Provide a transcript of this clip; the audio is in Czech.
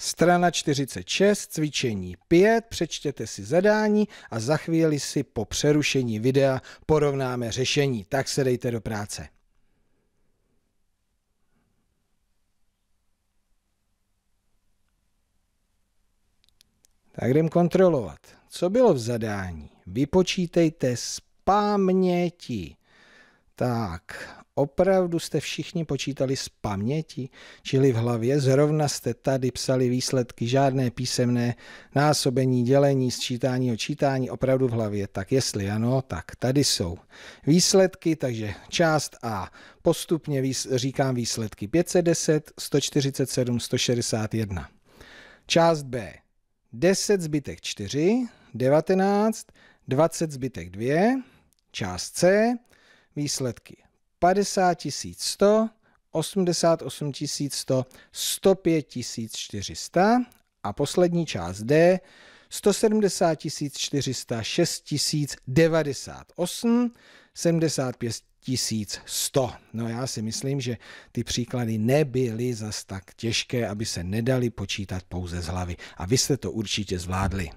Strana 46, cvičení 5, přečtěte si zadání a za chvíli si po přerušení videa porovnáme řešení. Tak se dejte do práce. Tak jdem kontrolovat. Co bylo v zadání? Vypočítejte z paměti. Tak, Opravdu jste všichni počítali z paměti, čili v hlavě zrovna jste tady psali výsledky, žádné písemné násobení, dělení, sčítání, očítání, opravdu v hlavě. Tak jestli ano, tak tady jsou výsledky, takže část A. Postupně výs- říkám výsledky 510, 147, 161. Část B. 10 zbytek 4, 19, 20 zbytek 2, část C, výsledky 50 100, 88 100, 105 400 a poslední část D 170 400, 6 098, 75 100. No já si myslím, že ty příklady nebyly zas tak těžké, aby se nedali počítat pouze z hlavy. A vy jste to určitě zvládli.